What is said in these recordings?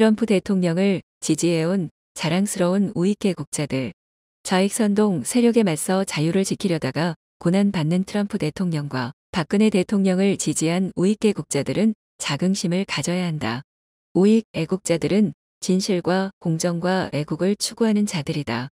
트럼프 대통령을 지지해온 자랑스러운 우익계국자들, 좌익선동 세력에 맞서 자유를 지키려다가 고난받는 트럼프 대통령과 박근혜 대통령을 지지한 우익계국자들은 자긍심을 가져야 한다. 우익 애국자들은 진실과 공정과 애국을 추구하는 자들이다.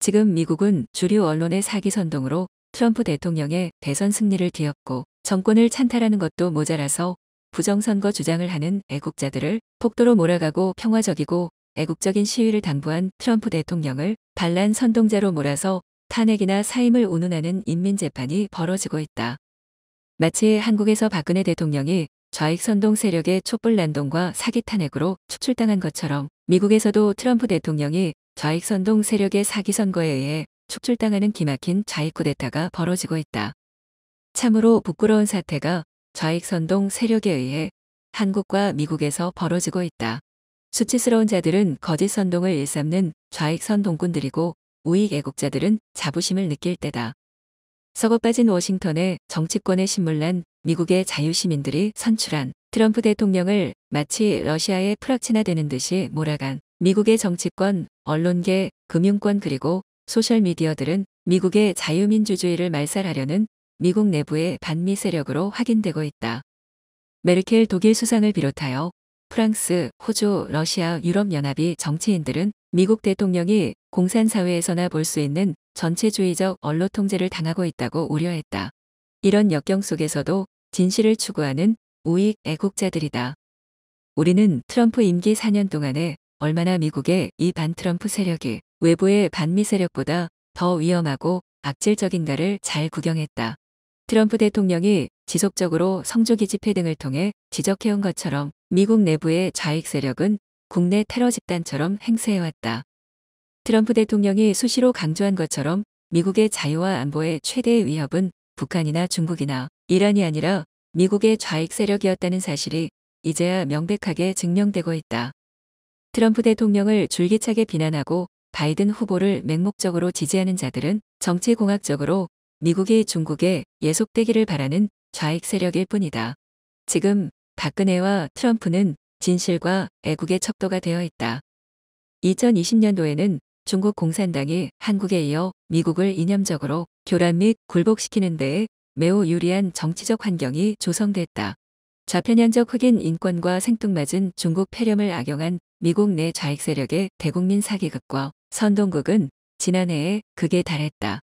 지금 미국은 주류 언론의 사기 선동으로 트럼프 대통령의 대선 승리를 뒤엎고 정권을 찬탈하는 것도 모자라서 부정선거 주장을 하는 애국자들을 폭도로 몰아가고 평화적이고 애국적인 시위를 당부한 트럼프 대통령을 반란 선동자로 몰아서 탄핵이나 사임을 운운하는 인민재판이 벌어지고 있다. 마치 한국에서 박근혜 대통령이 좌익 선동 세력의 촛불 난동과 사기 탄핵으로 축출당한 것처럼 미국에서도 트럼프 대통령이 좌익 선동 세력의 사기 선거에 의해 축출당하는 기막힌 좌익 쿠데타가 벌어지고 있다. 참으로 부끄러운 사태가 좌익선동 세력에 의해 한국과 미국에서 벌어지고 있다. 수치스러운 자들은 거짓 선동을 일삼는 좌익선동꾼들이고 우익 애국자들은 자부심을 느낄 때다. 썩어 빠진 워싱턴의 정치권에 신물난 미국의 자유시민들이 선출한 트럼프 대통령을 마치 러시아의 프락치나 되는 듯이 몰아간 미국의 정치권, 언론계, 금융권 그리고 소셜미디어들은 미국의 자유민주주의를 말살하려는 미국 내부의 반미 세력으로 확인되고 있다. 메르켈 독일 수상을 비롯하여 프랑스, 호주, 러시아, 유럽연합이 정치인들은 미국 대통령이 공산사회에서나 볼 수 있는 전체주의적 언론 통제를 당하고 있다고 우려했다. 이런 역경 속에서도 진실을 추구하는 우익 애국자들이다. 우리는 트럼프 임기 4년 동안에 얼마나 미국의 이 반 트럼프 세력이 외부의 반미 세력보다 더 위험하고 악질적인가를 잘 구경했다. 트럼프 대통령이 지속적으로 성조기 집회 등을 통해 지적해온 것처럼 미국 내부의 좌익 세력은 국내 테러 집단처럼 행세해왔다. 트럼프 대통령이 수시로 강조한 것처럼 미국의 자유와 안보의 최대의 위협은 북한이나 중국이나 이란이 아니라 미국의 좌익 세력이었다는 사실이 이제야 명백하게 증명되고 있다. 트럼프 대통령을 줄기차게 비난하고 바이든 후보를 맹목적으로 지지하는 자들은 정치공학적으로 미국이 중국에 예속되기를 바라는 좌익 세력일 뿐이다. 지금 박근혜와 트럼프는 진실과 애국의 척도가 되어 있다. 2020년도에는 중국 공산당이 한국에 이어 미국을 이념적으로 교란 및 굴복시키는 데에 매우 유리한 정치적 환경이 조성됐다. 좌편향적 흑인 인권과 생뚱맞은 중국 폐렴을 악용한 미국 내 좌익 세력의 대국민 사기극과 선동극은 지난해에 극에 달했다.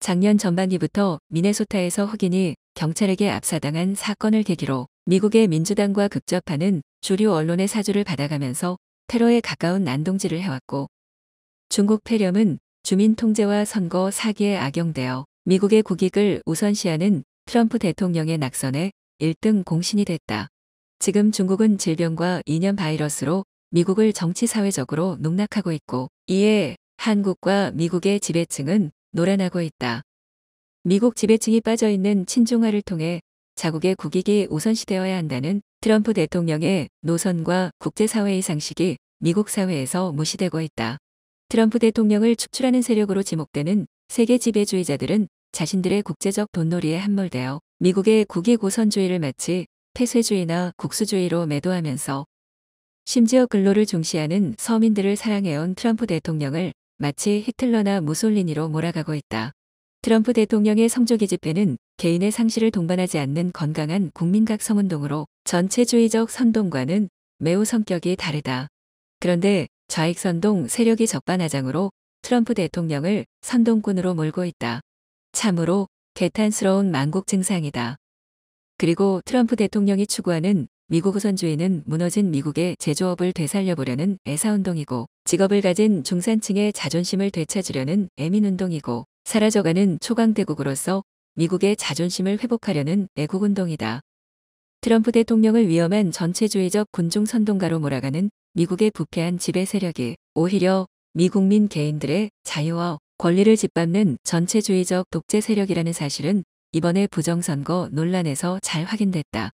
작년 전반기부터 미네소타에서 흑인이 경찰에게 압사당한 사건을 계기로 미국의 민주당과 급접하는 주류 언론의 사주를 받아가면서 테러에 가까운 난동질을 해왔고 중국 폐렴은 주민 통제와 선거 사기에 악용되어 미국의 국익을 우선시하는 트럼프 대통령의 낙선에 1등 공신이 됐다. 지금 중국은 질병과 이념 바이러스로 미국을 정치사회적으로 농락하고 있고 이에 한국과 미국의 지배층은 노란하고 있다. 미국 지배층이 빠져있는 친중화를 통해 자국의 국익이 우선시되어야 한다는 트럼프 대통령의 노선과 국제사회의 상식이 미국 사회에서 무시되고 있다. 트럼프 대통령을 축출하는 세력으로 지목되는 세계 지배주의자들은 자신들의 국제적 돈놀이에 함몰되어 미국의 국익 우선주의를 마치 폐쇄주의나 국수주의로 매도하면서 심지어 근로를 중시하는 서민들을 사랑해온 트럼프 대통령을 마치 히틀러나 무솔리니로 몰아가고 있다. 트럼프 대통령의 성조기 집회는 개인의 상실을 동반하지 않는 건강한 국민각성 운동으로 전체주의적 선동과는 매우 성격이 다르다. 그런데 좌익 선동 세력이 적반하장으로 트럼프 대통령을 선동꾼으로 몰고 있다. 참으로 개탄스러운 망국 증상이다. 그리고 트럼프 대통령이 추구하는 미국 우선주의는 무너진 미국의 제조업을 되살려보려는 애사운동이고 직업을 가진 중산층의 자존심을 되찾으려는 애민운동이고 사라져가는 초강대국으로서 미국의 자존심을 회복하려는 애국운동이다. 트럼프 대통령을 위험한 전체주의적 군중선동가로 몰아가는 미국의 부패한 지배 세력이 오히려 미국민 개인들의 자유와 권리를 짓밟는 전체주의적 독재 세력이라는 사실은 이번에 부정선거 논란에서 잘 확인됐다.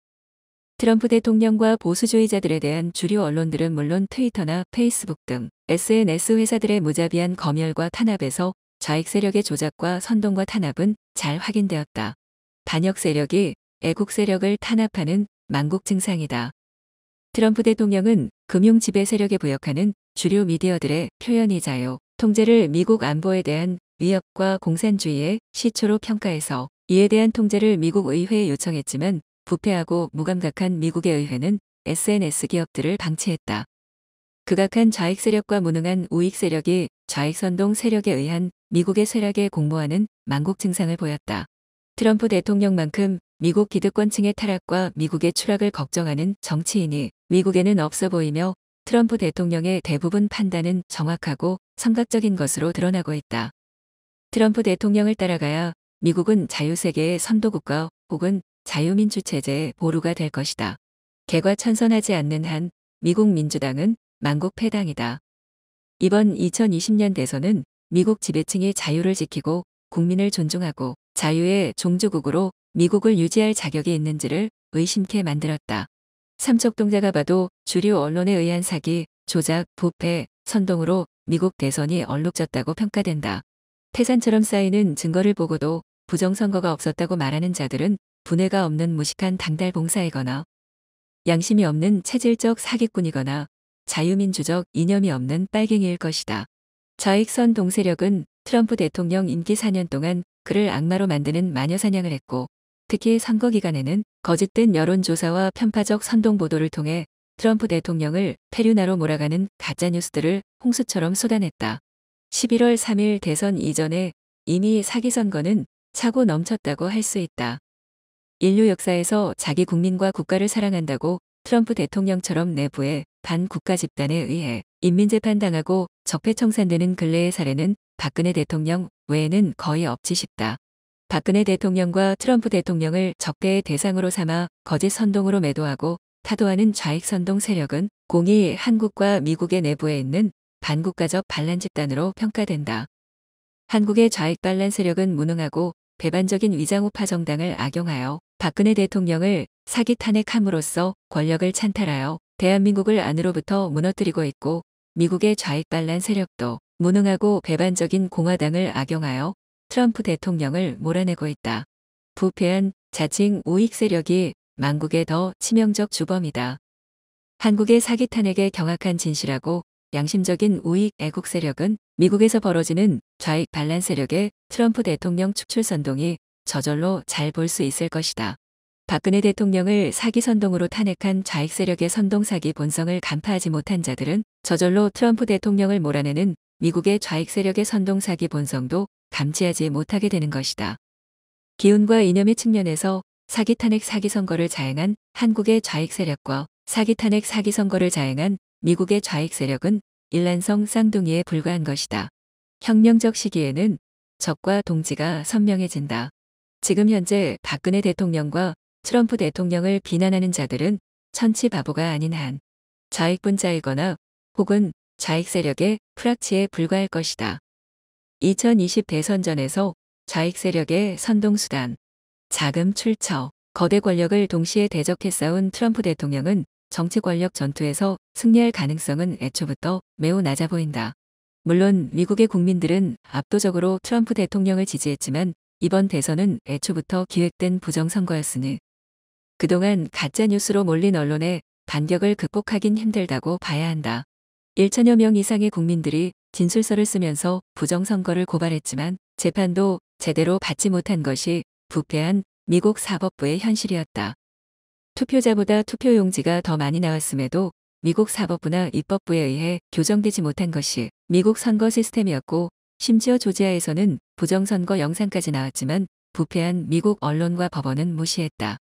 트럼프 대통령과 보수주의자들에 대한 주류 언론들은 물론 트위터나 페이스북 등 SNS 회사들의 무자비한 검열과 탄압에서 좌익 세력의 조작과 선동과 탄압은 잘 확인되었다. 반역 세력이 애국 세력을 탄압하는 망국 증상이다. 트럼프 대통령은 금융 지배 세력에 부역하는 주류 미디어들의 표현이자요. 통제를 미국 안보에 대한 위협과 공산주의의 시초로 평가해서 이에 대한 통제를 미국 의회에 요청했지만 부패하고 무감각한 미국의 의회는 SNS 기업들을 방치했다. 극악한 좌익 세력과 무능한 우익 세력이 좌익 선동 세력에 의한 미국의 세력에 공모하는 망국 증상을 보였다. 트럼프 대통령만큼 미국 기득권층의 타락과 미국의 추락을 걱정하는 정치인이 미국에는 없어 보이며 트럼프 대통령의 대부분 판단은 정확하고 선각적인 것으로 드러나고 있다. 트럼프 대통령을 따라가야 미국은 자유세계의 선도국과 혹은 자유민주 체제의 보루가 될 것이다. 개과 천선하지 않는 한 미국 민주당은 만국 패당이다. 이번 2020년 대선은 미국 지배층이 자유를 지키고 국민을 존중하고 자유의 종주국으로 미국을 유지할 자격이 있는지를 의심케 만들었다. 삼척동자가 봐도 주류 언론에 의한 사기, 조작, 부패, 선동으로 미국 대선이 얼룩졌다고 평가된다. 태산처럼 쌓이는 증거를 보고도 부정선거가 없었다고 말하는 자들은 분해가 없는 무식한 당달 봉사이거나 양심이 없는 체질적 사기꾼이거나 자유민주적 이념이 없는 빨갱이일 것이다. 좌익선 동세력은 트럼프 대통령 임기 4년 동안 그를 악마로 만드는 마녀 사냥을 했고 특히 선거 기간에는 거짓된 여론조사와 편파적 선동 보도를 통해 트럼프 대통령을 페류나로 몰아가는 가짜 뉴스들을 홍수처럼 쏟아냈다. 11월 3일 대선 이전에 이미 사기 선거는 차고 넘쳤다고 할 수 있다. 인류 역사에서 자기 국민과 국가를 사랑한다고 트럼프 대통령처럼 내부의 반국가 집단에 의해 인민재판당하고 적폐청산되는 근래의 사례는 박근혜 대통령 외에는 거의 없지 싶다. 박근혜 대통령과 트럼프 대통령을 적대의 대상으로 삼아 거짓 선동으로 매도하고 타도하는 좌익 선동 세력은 공이 한국과 미국의 내부에 있는 반국가적 반란 집단으로 평가된다. 한국의 좌익 반란 세력은 무능하고 배반적인 위장우파 정당을 악용하여 박근혜 대통령을 사기 탄핵함으로써 권력을 찬탈하여 대한민국을 안으로부터 무너뜨리고 있고 미국의 좌익 반란 세력도 무능하고 배반적인 공화당을 악용하여 트럼프 대통령을 몰아내고 있다. 부패한 자칭 우익 세력이 만국의더 치명적 주범이다. 한국의 사기 탄핵에 경악한 진실하고 양심적인 우익 애국 세력은 미국에서 벌어지는 좌익 반란 세력의 트럼프 대통령 축출 선동이 저절로 잘 볼 수 있을 것이다. 박근혜 대통령을 사기 선동으로 탄핵한 좌익 세력의 선동 사기 본성을 간파하지 못한 자들은 저절로 트럼프 대통령을 몰아내는 미국의 좌익 세력의 선동 사기 본성도 감지하지 못하게 되는 것이다. 기운과 이념의 측면에서 사기 탄핵 사기 선거를 자행한 한국의 좌익 세력과 사기 탄핵 사기 선거를 자행한 미국의 좌익 세력은 일란성 쌍둥이에 불과한 것이다. 혁명적 시기에는 적과 동지가 선명해진다. 지금 현재 박근혜 대통령과 트럼프 대통령을 비난하는 자들은 천치 바보가 아닌 한 좌익분자이거나 혹은 좌익 세력의 프락치에 불과할 것이다. 2020 대선전에서 좌익 세력의 선동수단, 자금 출처, 거대 권력을 동시에 대적해 싸운 트럼프 대통령은 정치 권력 전투에서 승리할 가능성은 애초부터 매우 낮아 보인다. 물론 미국의 국민들은 압도적으로 트럼프 대통령을 지지했지만 이번 대선은 애초부터 기획된 부정선거였으니 그동안 가짜뉴스로 몰린 언론의 반격을 극복하긴 힘들다고 봐야 한다. 1천여 명 이상의 국민들이 진술서를 쓰면서 부정선거를 고발했지만 재판도 제대로 받지 못한 것이 부패한 미국 사법부의 현실이었다. 투표자보다 투표용지가 더 많이 나왔음에도 미국 사법부나 입법부에 의해 교정되지 못한 것이 미국 선거 시스템이었고 심지어 조지아에서는 부정선거 영상까지 나왔지만 부패한 미국 언론과 법원은 무시했다.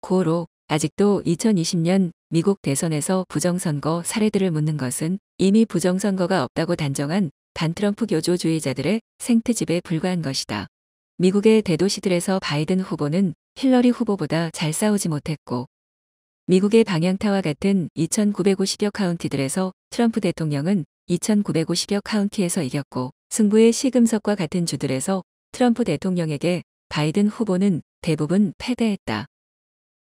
고로 아직도 2020년 미국 대선에서 부정선거 사례들을 묻는 것은 이미 부정선거가 없다고 단정한 반트럼프 교조주의자들의 생태집에 불과한 것이다. 미국의 대도시들에서 바이든 후보는 힐러리 후보보다 잘 싸우지 못했고 미국의 방향타와 같은 2,950여 카운티들에서 트럼프 대통령은 2,950여 카운티에서 이겼고 승부의 시금석과 같은 주들에서 트럼프 대통령에게 바이든 후보는 대부분 패배했다.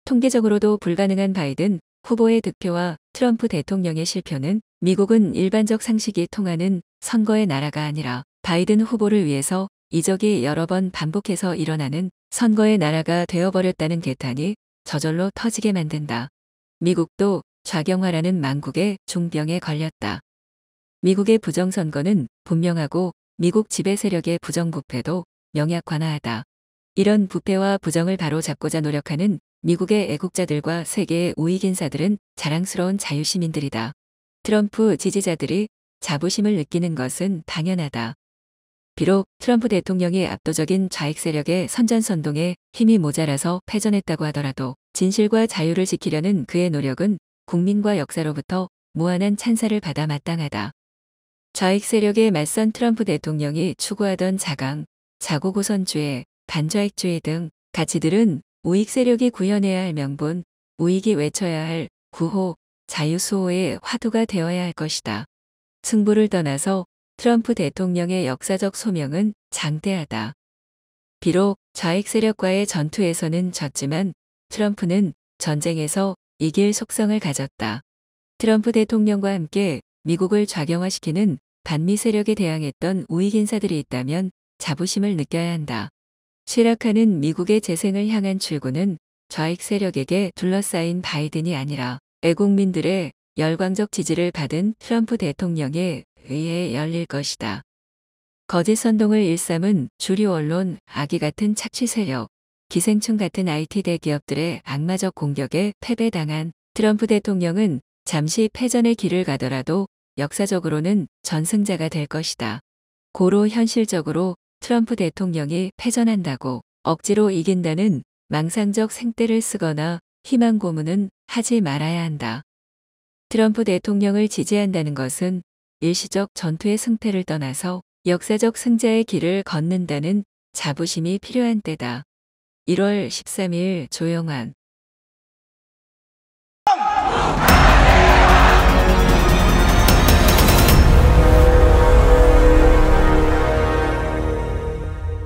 통계적으로도 불가능한 바이든 후보의 득표와 트럼프 대통령의 실패는 미국은 일반적 상식이 통하는 선거의 나라가 아니라 바이든 후보를 위해서 이적이 여러 번 반복해서 일어나는 선거의 나라가 되어버렸다는 개탄이 저절로 터지게 만든다. 미국도 좌경화라는 망국의 중병에 걸렸다. 미국의 부정선거는 분명하고 미국 지배 세력의 부정부패도 명약관화하다. 이런 부패와 부정을 바로잡고자 노력하는 미국의 애국자들과 세계의 우익인사들은 자랑스러운 자유시민들이다. 트럼프 지지자들이 자부심을 느끼는 것은 당연하다. 비록 트럼프 대통령이 압도적인 좌익 세력의 선전선동에 힘이 모자라서 패전했다고 하더라도 진실과 자유를 지키려는 그의 노력은 국민과 역사로부터 무한한 찬사를 받아 마땅하다. 좌익 세력에 맞선 트럼프 대통령이 추구하던 자강, 자고고선주의, 반좌익주의 등 가치들은 우익 세력이 구현해야 할 명분, 우익이 외쳐야 할 구호, 자유수호의 화두가 되어야 할 것이다. 승부를 떠나서 트럼프 대통령의 역사적 소명은 장대하다. 비록 좌익 세력과의 전투에서는 졌지만 트럼프는 전쟁에서 이길 속성을 가졌다. 트럼프 대통령과 함께 미국을 좌경화시키는 반미 세력에 대항했던 우익 인사들이 있다면 자부심을 느껴야 한다. 실락하는 미국의 재생을 향한 출구는 좌익 세력에게 둘러싸인 바이든이 아니라 애국민들의 열광적 지지를 받은 트럼프 대통령의 의해 열릴 것이다. 거짓 선동을 일삼은 주류 언론, 아기 같은 착취 세력, 기생충 같은 IT 대기업들의 악마적 공격에 패배당한 트럼프 대통령은 잠시 패전의 길을 가더라도 역사적으로는 전승자가 될 것이다. 고로 현실적으로 트럼프 대통령이 패전한다고 억지로 이긴다는 망상적 생떼를 쓰거나 희망 고문은 하지 말아야 한다. 트럼프 대통령을 지지한다는 것은 일시적 전투의 승패를 떠나서 역사적 승자의 길을 걷는다는 자부심이 필요한 때다. 1월 13일 조영환